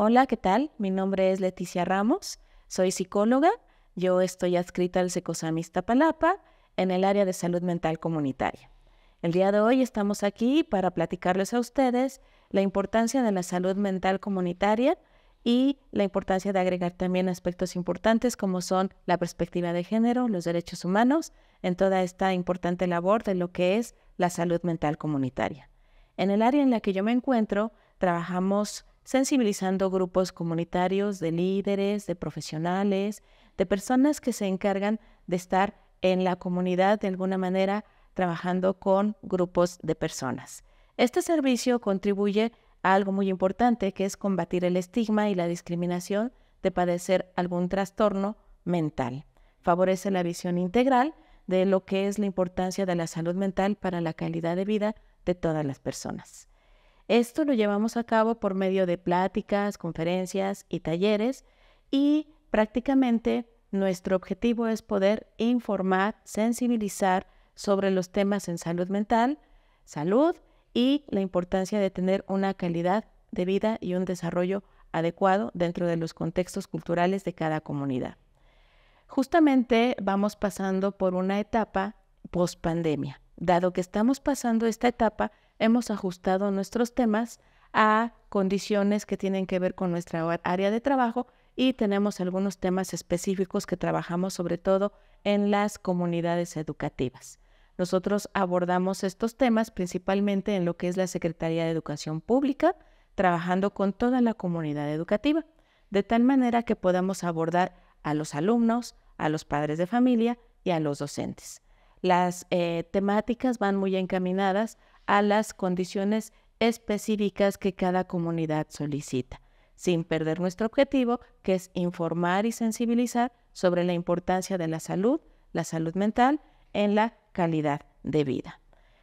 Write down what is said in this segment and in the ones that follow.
Hola, ¿qué tal? Mi nombre es Leticia Ramos, soy psicóloga, yo estoy adscrita al Secosamista Palapa en el área de salud mental comunitaria. El día de hoy estamos aquí para platicarles a ustedes la importancia de la salud mental comunitaria y la importancia de agregar también aspectos importantes como son la perspectiva de género, los derechos humanos, en toda esta importante labor de lo que es la salud mental comunitaria. En el área en la que yo me encuentro, trabajamos sensibilizando grupos comunitarios de líderes, de profesionales, de personas que se encargan de estar en la comunidad de alguna manera trabajando con grupos de personas. Este servicio contribuye a algo muy importante que es combatir el estigma y la discriminación de padecer algún trastorno mental. Favorece la visión integral de lo que es la importancia de la salud mental para la calidad de vida de todas las personas. Esto lo llevamos a cabo por medio de pláticas, conferencias y talleres y prácticamente nuestro objetivo es poder informar, sensibilizar sobre los temas en salud mental, salud y la importancia de tener una calidad de vida y un desarrollo adecuado dentro de los contextos culturales de cada comunidad. Justamente vamos pasando por una etapa post pandemia. Dado que estamos pasando esta etapa, hemos ajustado nuestros temas a condiciones que tienen que ver con nuestra área de trabajo y tenemos algunos temas específicos que trabajamos sobre todo en las comunidades educativas. Nosotros abordamos estos temas principalmente en lo que es la Secretaría de Educación Pública, trabajando con toda la comunidad educativa, de tal manera que podamos abordar a los alumnos, a los padres de familia y a los docentes. Las eh, temáticas van muy encaminadas a las condiciones específicas que cada comunidad solicita, sin perder nuestro objetivo, que es informar y sensibilizar sobre la importancia de la salud, la salud mental, en la calidad de vida.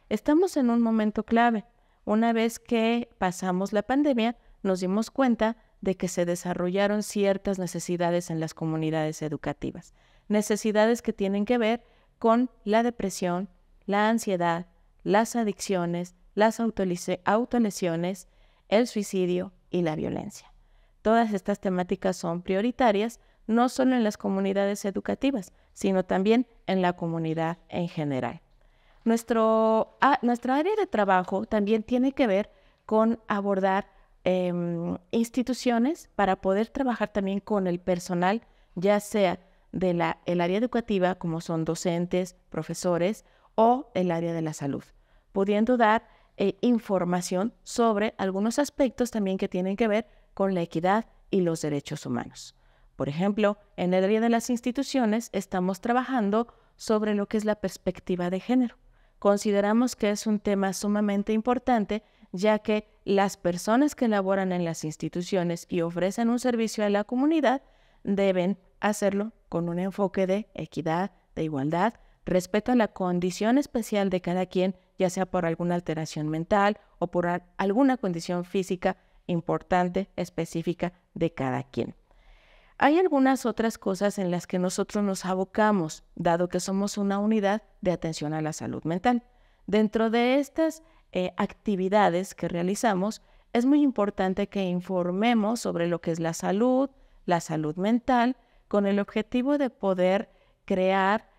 Estamos en un momento clave. Una vez que pasamos la pandemia, nos dimos cuenta de que se desarrollaron ciertas necesidades en las comunidades educativas, necesidades que tienen que ver con la depresión, la ansiedad, las adicciones, las autolesiones, el suicidio y la violencia. Todas estas temáticas son prioritarias no solo en las comunidades educativas, sino también en la comunidad en general. Nuestro, nuestra área de trabajo también tiene que ver con abordar em, instituciones para poder trabajar también con el personal, ya sea del área educativa, como son docentes, profesores, o el área de la salud pudiendo dar eh, información sobre algunos aspectos también que tienen que ver con la equidad y los derechos humanos. Por ejemplo, en el área de las instituciones estamos trabajando sobre lo que es la perspectiva de género. Consideramos que es un tema sumamente importante ya que las personas que laboran en las instituciones y ofrecen un servicio a la comunidad deben hacerlo con un enfoque de equidad, de igualdad, respeto a la condición especial de cada quien ya sea por alguna alteración mental o por alguna condición física importante, específica de cada quien. Hay algunas otras cosas en las que nosotros nos abocamos, dado que somos una unidad de atención a la salud mental. Dentro de estas eh, actividades que realizamos, es muy importante que informemos sobre lo que es la salud, la salud mental, con el objetivo de poder crear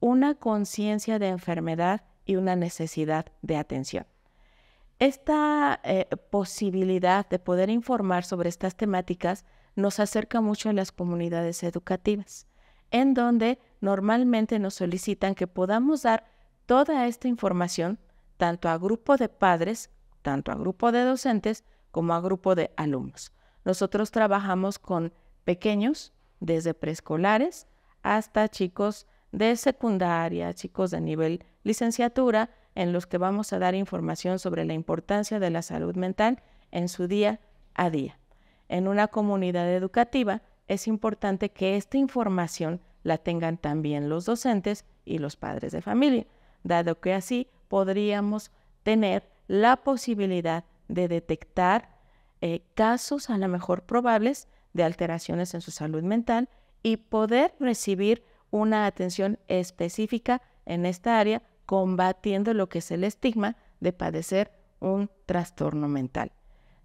una conciencia de enfermedad y una necesidad de atención. Esta eh, posibilidad de poder informar sobre estas temáticas nos acerca mucho a las comunidades educativas, en donde normalmente nos solicitan que podamos dar toda esta información tanto a grupo de padres, tanto a grupo de docentes, como a grupo de alumnos. Nosotros trabajamos con pequeños, desde preescolares hasta chicos de secundaria, chicos de nivel licenciatura, en los que vamos a dar información sobre la importancia de la salud mental en su día a día. En una comunidad educativa es importante que esta información la tengan también los docentes y los padres de familia, dado que así podríamos tener la posibilidad de detectar eh, casos a lo mejor probables de alteraciones en su salud mental y poder recibir una atención específica en esta área, combatiendo lo que es el estigma de padecer un trastorno mental.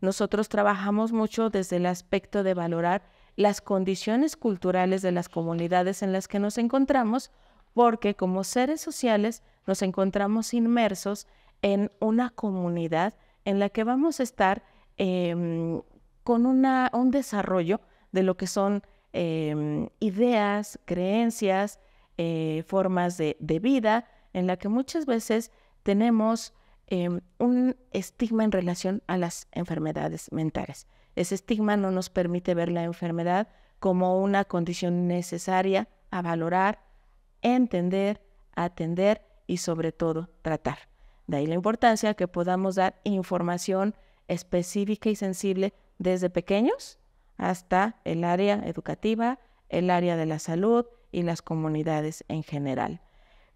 Nosotros trabajamos mucho desde el aspecto de valorar las condiciones culturales de las comunidades en las que nos encontramos, porque como seres sociales nos encontramos inmersos en una comunidad en la que vamos a estar em, con un desarrollo de lo que son Em, ideas, creencias, eh, formas de, vida, en la que muchas veces tenemos em, un estigma en relación a las enfermedades mentales. Ese estigma no nos permite ver la enfermedad como una condición necesaria a valorar, entender, atender y sobre todo tratar. De ahí la importancia que podamos dar información específica y sensible desde pequeños hasta el área educativa, el área de la salud y las comunidades en general.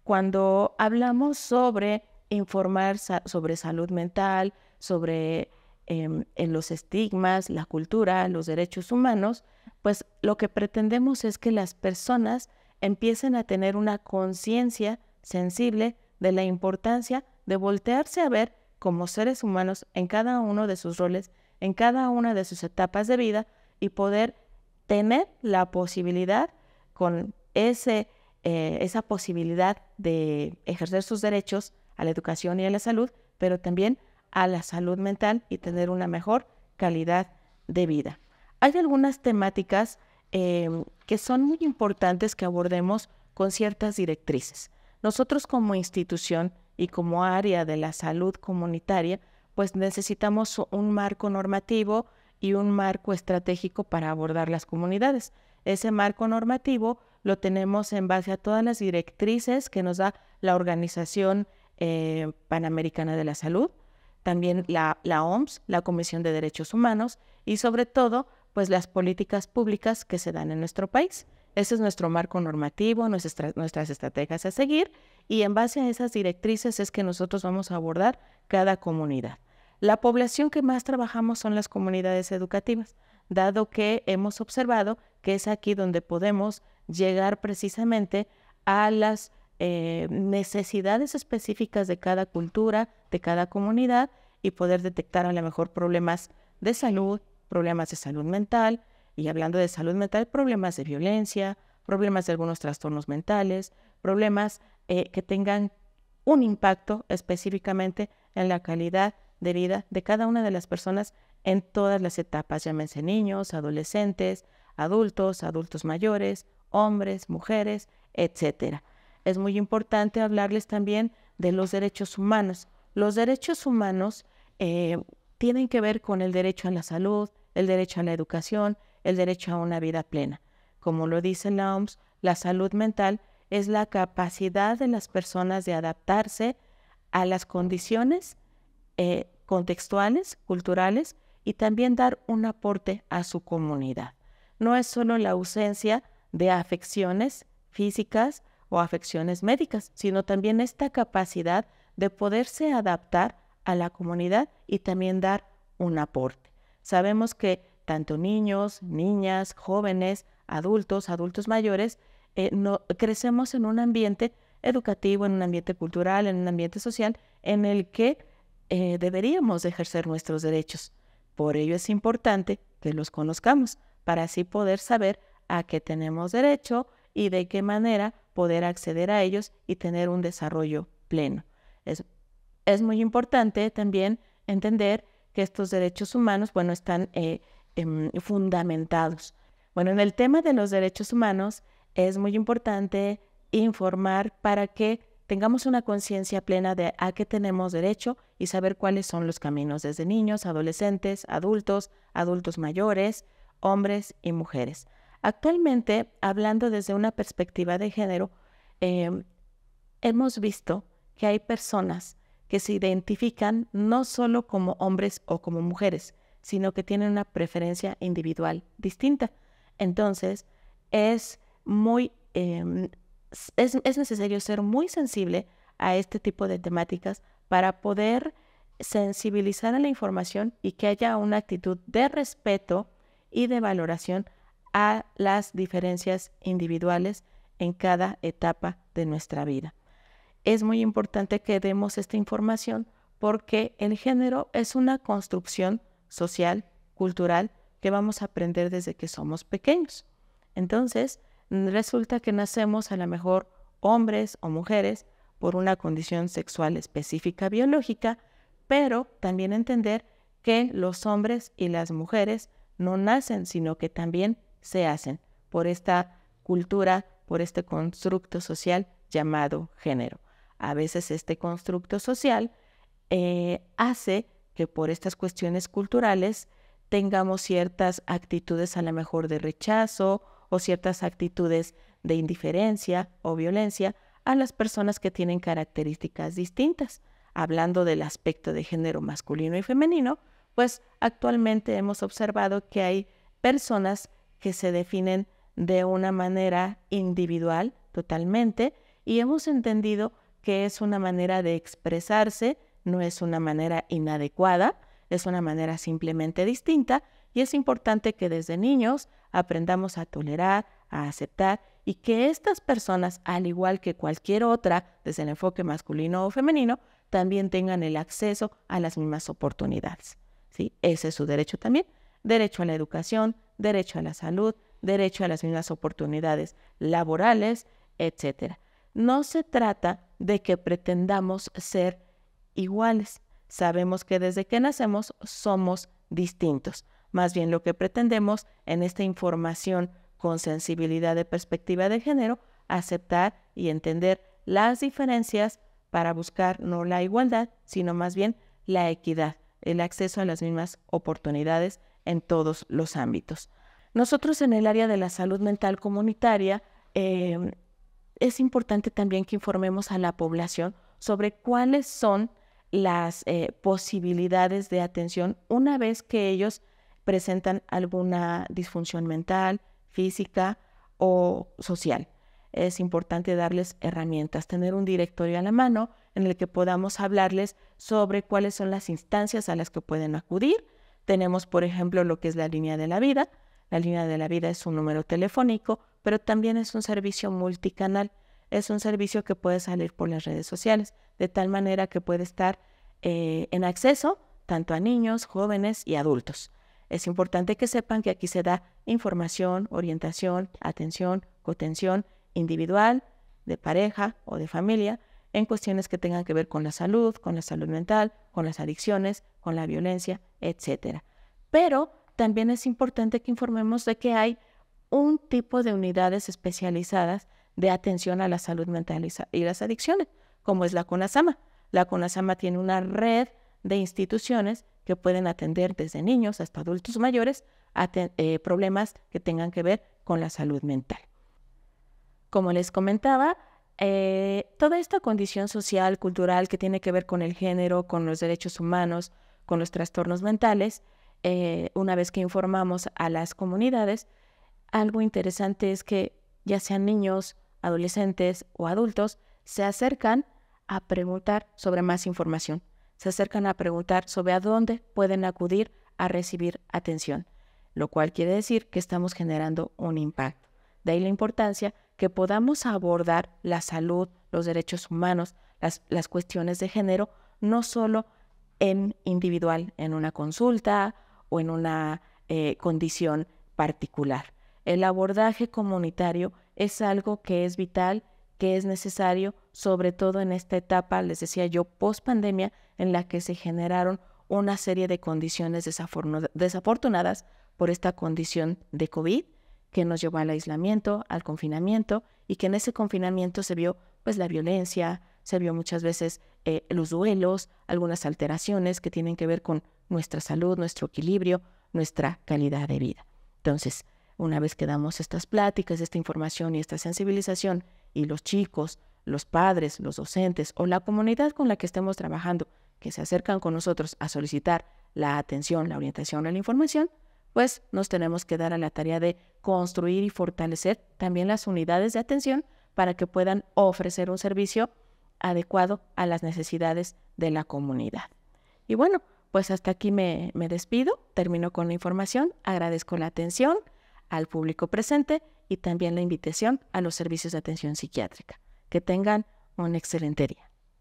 Cuando hablamos sobre informar sobre salud mental, sobre em, en los estigmas, la cultura, los derechos humanos, pues lo que pretendemos es que las personas empiecen a tener una conciencia sensible de la importancia de voltearse a ver como seres humanos en cada uno de sus roles, en cada una de sus etapas de vida, y poder tener la posibilidad con ese, eh, esa posibilidad de ejercer sus derechos a la educación y a la salud, pero también a la salud mental y tener una mejor calidad de vida. Hay algunas temáticas eh, que son muy importantes que abordemos con ciertas directrices. Nosotros como institución y como área de la salud comunitaria, pues necesitamos un marco normativo y un marco estratégico para abordar las comunidades. Ese marco normativo lo tenemos en base a todas las directrices que nos da la Organización eh, Panamericana de la Salud, también la, OMS, la Comisión de Derechos Humanos y sobre todo pues las políticas públicas que se dan en nuestro país. Ese es nuestro marco normativo, nuestras estrategias a seguir y en base a esas directrices es que nosotros vamos a abordar cada comunidad. La población que más trabajamos son las comunidades educativas, dado que hemos observado que es aquí donde podemos llegar precisamente a las eh, necesidades específicas de cada cultura, de cada comunidad y poder detectar a lo mejor problemas de salud, problemas de salud mental y hablando de salud mental, problemas de violencia, problemas de algunos trastornos mentales, problemas eh, que tengan un impacto específicamente en la calidad de vida de cada una de las personas en todas las etapas, llámense niños, adolescentes, adultos, adultos mayores, hombres, mujeres, etcétera. Es muy importante hablarles también de los derechos humanos. Los derechos humanos eh, tienen que ver con el derecho a la salud, el derecho a la educación, el derecho a una vida plena. Como lo dice la OMS, la salud mental es la capacidad de las personas de adaptarse a las condiciones eh, contextuales, culturales y también dar un aporte a su comunidad. No es solo la ausencia de afecciones físicas o afecciones médicas, sino también esta capacidad de poderse adaptar a la comunidad y también dar un aporte. Sabemos que tanto niños, niñas, jóvenes, adultos, adultos mayores, eh, crecemos en un ambiente educativo, en un ambiente cultural, en un ambiente social, en el que eh, deberíamos ejercer nuestros derechos. Por ello es importante que los conozcamos para así poder saber a qué tenemos derecho y de qué manera poder acceder a ellos y tener un desarrollo pleno. Es, muy importante también entender que estos derechos humanos, bueno, están eh, em, fundamentados. Bueno, en el tema de los derechos humanos es muy importante informar para que tengamos una conciencia plena de a qué tenemos derecho y saber cuáles son los caminos desde niños, adolescentes, adultos, adultos mayores, hombres y mujeres. Actualmente, hablando desde una perspectiva de género, em, hemos visto que hay personas que se identifican no solo como hombres o como mujeres, sino que tienen una preferencia individual distinta. Entonces, es muy em, es, necesario ser muy sensible a este tipo de temáticas para poder sensibilizar a la información y que haya una actitud de respeto y de valoración a las diferencias individuales en cada etapa de nuestra vida. Es muy importante que demos esta información porque el género es una construcción social, cultural, que vamos a aprender desde que somos pequeños. Entonces, resulta que nacemos a lo mejor hombres o mujeres por una condición sexual específica biológica, pero también entender que los hombres y las mujeres no nacen, sino que también se hacen por esta cultura, por este constructo social llamado género. A veces este constructo social eh, hace que por estas cuestiones culturales tengamos ciertas actitudes a lo mejor de rechazo o ciertas actitudes de indiferencia o violencia a las personas que tienen características distintas. Hablando del aspecto de género masculino y femenino, pues actualmente hemos observado que hay personas que se definen de una manera individual totalmente y hemos entendido que es una manera de expresarse, no es una manera inadecuada, es una manera simplemente distinta y es importante que desde niños aprendamos a tolerar, a aceptar y que estas personas, al igual que cualquier otra, desde el enfoque masculino o femenino, también tengan el acceso a las mismas oportunidades. ¿sí? Ese es su derecho también. Derecho a la educación, derecho a la salud, derecho a las mismas oportunidades laborales, etc. No se trata de que pretendamos ser iguales. Sabemos que desde que nacemos somos distintos. Más bien lo que pretendemos en esta información con sensibilidad de perspectiva de género, aceptar y entender las diferencias para buscar no la igualdad, sino más bien la equidad, el acceso a las mismas oportunidades en todos los ámbitos. Nosotros en el área de la salud mental comunitaria em, es importante también que informemos a la población sobre cuáles son las eh, posibilidades de atención una vez que ellos presentan alguna disfunción mental, física o social. Es importante darles herramientas, tener un directorio a la mano en el que podamos hablarles sobre cuáles son las instancias a las que pueden acudir. Tenemos, por ejemplo, lo que es la línea de la vida. La línea de la vida es un número telefónico, pero también es un servicio multicanal. Es un servicio que puede salir por las redes sociales, de tal manera que puede estar eh, en acceso tanto a niños, jóvenes y adultos. Es importante que sepan que aquí se da información, orientación, atención, contención individual, de pareja o de familia, en cuestiones que tengan que ver con la salud, con la salud mental, con las adicciones, con la violencia, etc. Pero también es importante que informemos de que hay un tipo de unidades especializadas de atención a la salud mental y las adicciones, como es la CONASAMA. La CONASAMA tiene una red de instituciones que pueden atender desde niños hasta adultos mayores a eh, problemas que tengan que ver con la salud mental. Como les comentaba, eh, toda esta condición social, cultural que tiene que ver con el género, con los derechos humanos, con los trastornos mentales, eh, una vez que informamos a las comunidades, algo interesante es que ya sean niños, adolescentes o adultos, se acercan a preguntar sobre más información se acercan a preguntar sobre a dónde pueden acudir a recibir atención, lo cual quiere decir que estamos generando un impacto. De ahí la importancia que podamos abordar la salud, los derechos humanos, las, cuestiones de género, no solo en individual, en una consulta o en una eh, condición particular. El abordaje comunitario es algo que es vital es necesario, sobre todo en esta etapa, les decía yo, post pandemia, en la que se generaron una serie de condiciones desafortunadas por esta condición de COVID que nos llevó al aislamiento, al confinamiento, y que en ese confinamiento se vio pues la violencia, se vio muchas veces eh, los duelos, algunas alteraciones que tienen que ver con nuestra salud, nuestro equilibrio, nuestra calidad de vida. Entonces, una vez que damos estas pláticas, esta información y esta sensibilización y los chicos, los padres, los docentes o la comunidad con la que estemos trabajando que se acercan con nosotros a solicitar la atención, la orientación o la información, pues nos tenemos que dar a la tarea de construir y fortalecer también las unidades de atención para que puedan ofrecer un servicio adecuado a las necesidades de la comunidad. Y bueno, pues hasta aquí me, me despido, termino con la información, agradezco la atención al público presente y también la invitación a los servicios de atención psiquiátrica. Que tengan un excelente día.